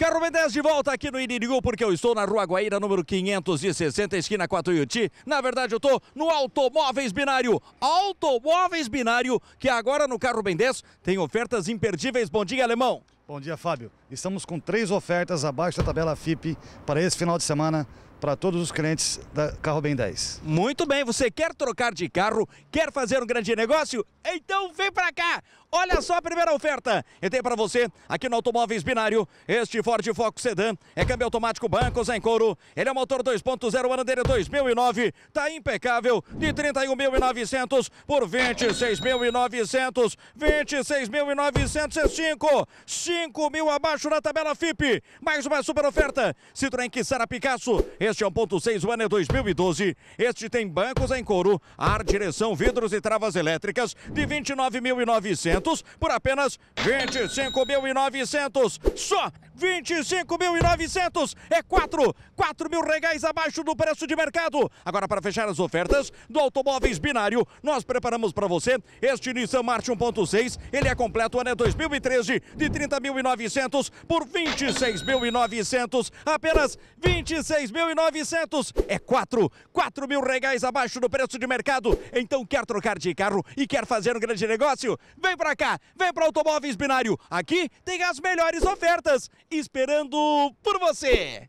Carro B10 de volta aqui no Inirigu, porque eu estou na Rua Guaíra, número 560, esquina 4 a Na verdade, eu estou no Automóveis Binário. Automóveis Binário, que agora no Carro Ben 10 tem ofertas imperdíveis. Bom dia, alemão. Bom dia, Fábio. Estamos com três ofertas abaixo da tabela FIP para esse final de semana para todos os clientes da Carro Bem 10. Muito bem, você quer trocar de carro, quer fazer um grande negócio? Então vem para cá! Olha só a primeira oferta. Eu tenho para você aqui no Automóveis Binário este Ford Focus Sedan. É câmbio automático bancos em couro. Ele é motor 2.0, ano dele 2009. É tá impecável. De 31.900 por 26.900. 26.905. 5 mil abaixo na tabela FIP. Mais uma super oferta. Citroën Quissara Picasso. Este é 1.6 o ano é 2012. Este tem bancos em couro, ar, direção, vidros e travas elétricas de 29.900 por apenas 25.900 só 25.900 é 4, 4 mil reais abaixo do preço de mercado. Agora, para fechar as ofertas do Automóveis Binário, nós preparamos para você este Nissan March 1.6. Ele é completo, ano é 2013, de 30.900 por 26.900. Apenas 26.900 é 4, 4 mil reais abaixo do preço de mercado. Então, quer trocar de carro e quer fazer um grande negócio? Vem para cá, vem para Automóveis Binário. Aqui tem as melhores ofertas esperando por você!